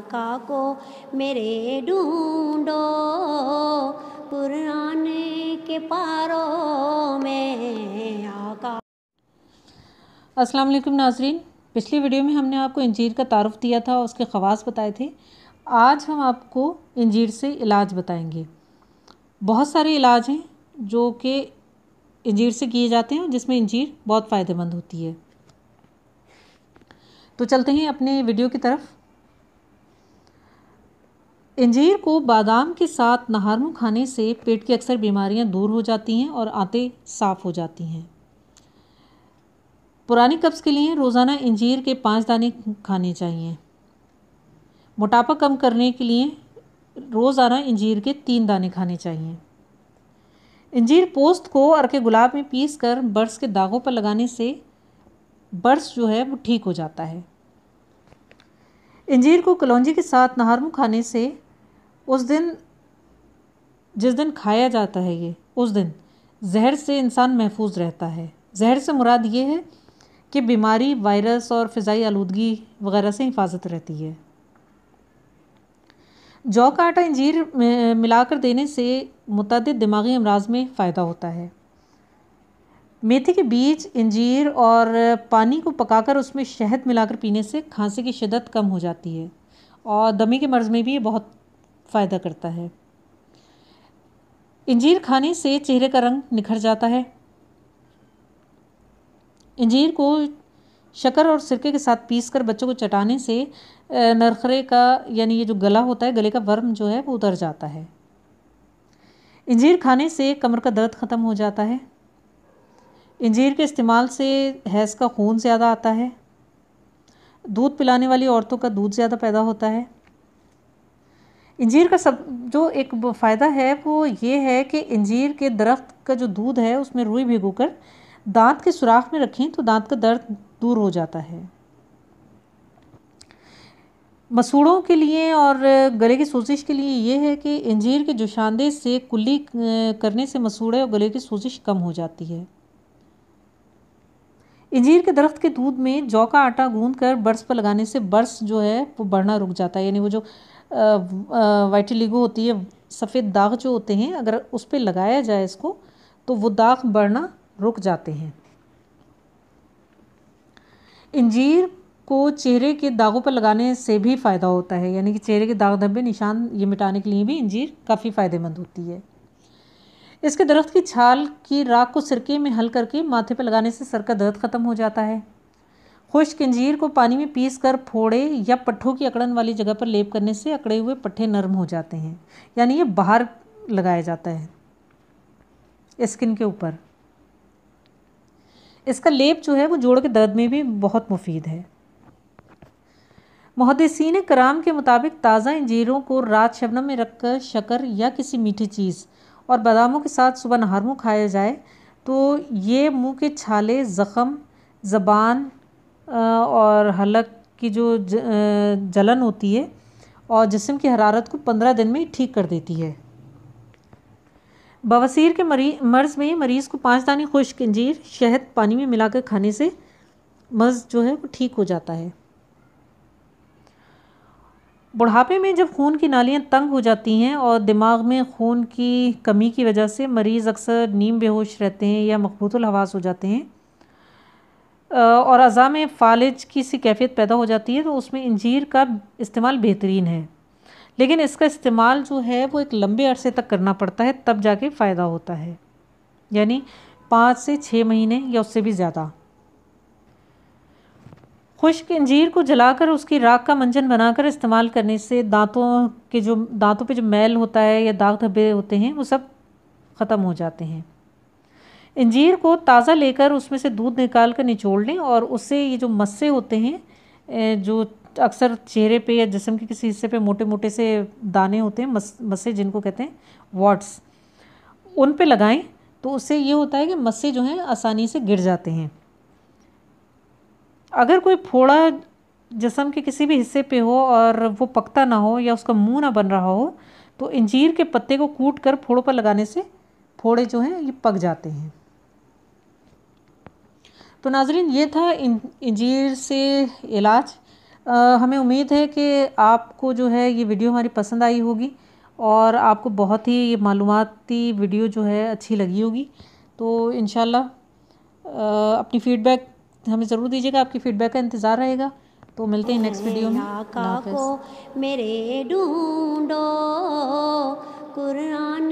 काका को मेरे ढूंढो पुराने के पारो में आका अस्सलाम वालेकुम नाजरीन पिछली वीडियो में हमने आपको इंजीर का तारफ़ दिया था और उसके खवास बताए थे आज हम आपको इंजीर से इलाज बताएंगे बहुत सारे इलाज हैं जो कि इंजीर से किए जाते हैं जिसमें इंजीर बहुत फ़ायदेमंद होती है तो चलते हैं अपने वीडियो की तरफ इंजीर को बादाम के साथ नहारनू खाने से पेट की अक्सर बीमारियां दूर हो जाती हैं और आते साफ़ हो जाती हैं पुरानी कब्ज़ के लिए रोज़ाना इंजीर के पाँच दाने खाने चाहिए मोटापा कम करने के लिए रोज़ाना इंजीर के तीन दाने खाने चाहिए इंजीर पोस्त को अरके गुलाब में पीस कर बर्स के दागों पर लगाने से बर्स जो है वो ठीक हो जाता है इंजीर को कलौजी के साथ नहारमू खाने से उस दिन जिस दिन खाया जाता है ये उस दिन जहर से इंसान महफूज रहता है जहर से मुराद ये है कि बीमारी वायरस और फ़ाई आलूदगी वगैरह से हिफाजत रहती है जौ का आटा इंजीर मिलाकर देने से मुतद दिमागी अमराज में फ़ायदा होता है मेथी के बीज इंजीर और पानी को पकाकर उसमें शहद मिलाकर पीने से खांसी की शिदत कम हो जाती है और दमे के मर्ज़ में भी ये बहुत फ़ायदा करता है इंजीर खाने से चेहरे का रंग निखर जाता है इंजीर को शक्कर और सिरके के साथ पीस कर बच्चों को चटाने से नरखरे का यानी ये जो गला होता है गले का वर्म जो है वो उतर जाता है इंजीर खाने से कमर का दर्द ख़त्म हो जाता है इंजीर के इस्तेमाल से हैज़ का खून ज़्यादा आता है दूध पिलाने वाली औरतों का दूध ज़्यादा पैदा होता है इंजीर का सब जो एक फ़ायदा है वो ये है कि इंजीर के दरख्त का जो दूध है उसमें रुई भिगो कर दांत के सुराख में रखें तो दांत का दर्द दूर हो जाता है मसूड़ों के लिए और गले की सोजिश के लिए यह है कि इंजीर के जुशांदे से कुल्ली करने से मसूड़े और गले की सोजिश कम हो जाती है इंजीर के दरख्त के दूध में जौ का आटा गूंद कर बर्स पर लगाने से बर्स जो है वो बढ़ना रुक जाता है यानी वो जो वाइटिलिगो होती है सफ़ेद दाग जो होते हैं अगर उस पर लगाया जाए इसको तो वो दाग बढ़ना रुक जाते हैं इंजीर को चेहरे के दागों पर लगाने से भी फ़ायदा होता है यानी कि चेहरे के दाग धब्बे निशान ये मिटाने के लिए भी इंजीर काफ़ी फ़ायदेमंद होती है इसके दरख्त की छाल की राख को सिरके में हल करके माथे पर लगाने से सर का दर्द ख़त्म हो जाता है खुश्क इंजीर को पानी में पीस कर फोड़े या पट्ठों की अकड़न वाली जगह पर लेप करने से अकड़े हुए पट्ठे नरम हो जाते हैं यानी ये बाहर लगाया जाता है स्किन के ऊपर इसका लेप जो है वो जोड़ के दर्द में भी बहुत मुफीद है मुहदसिन कराम के मुताबिक ताज़ा इंजीरों को रात शबनम में रखकर शकर या किसी मीठी चीज़ और बादामों के साथ सुबह नहार मुँह खाया जाए तो ये मुंह के छाले ज़ख़म ज़बान और हलक की जो जलन होती है और जिसम की हरारत को पंद्रह दिन में ही ठीक कर देती है बवासीर के मरी मर्ज़ में मरीज़ को पाँच दानी खुश्क इंजीर शहद पानी में मिलाकर खाने से मर्ज़ जो है वो ठीक हो जाता है बुढ़ापे में जब खून की नालियाँ तंग हो जाती हैं और दिमाग में खून की कमी की वजह से मरीज़ अक्सर नीम बेहोश रहते हैं या मकबूतुल हवास हो जाते हैं और अज़ा में फालिज की सी कैफियत पैदा हो जाती है तो उसमें इंजीर का इस्तेमाल बेहतरीन है लेकिन इसका इस्तेमाल जो है वो एक लंबे अरसे तक करना पड़ता है तब जाके फ़ायदा होता है यानी पाँच से छः महीने या उससे भी ज़्यादा खुश्क इंजीर को जलाकर उसकी राख का मंजन बनाकर इस्तेमाल करने से दांतों के जो दांतों पे जो मैल होता है या दाग धब्बे होते हैं वो सब ख़त्म हो जाते हैं इंजीर को ताज़ा लेकर उसमें से दूध निकाल कर निचोड़ लें और उससे ये जो मस्से होते हैं जो अक्सर चेहरे पे या जिसम के किसी हिस्से पे मोटे मोटे से दाने होते हैं मस मस्से जिनको कहते हैं वाट्स उन पे लगाएं तो उससे ये होता है कि मस्से जो हैं आसानी से गिर जाते हैं अगर कोई फोड़ा जिसम के किसी भी हिस्से पे हो और वो पकता ना हो या उसका मुंह ना बन रहा हो तो इंजीर के पत्ते को कूट कर फोड़ों पर लगाने से फोड़े जो हैं ये पक जाते हैं तो नाजरीन ये था इंजीर से इलाज आ, हमें उम्मीद है कि आपको जो है ये वीडियो हमारी पसंद आई होगी और आपको बहुत ही ये मालूमती वीडियो जो है अच्छी लगी होगी तो इन अपनी फ़ीडबैक हमें ज़रूर दीजिएगा आपकी फीडबैक का इंतज़ार रहेगा तो मिलते हैं नेक्स्ट वीडियो में को मेरे ढूंढो कुरान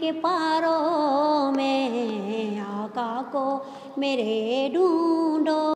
के पारो में आका को मेरे ढूंढो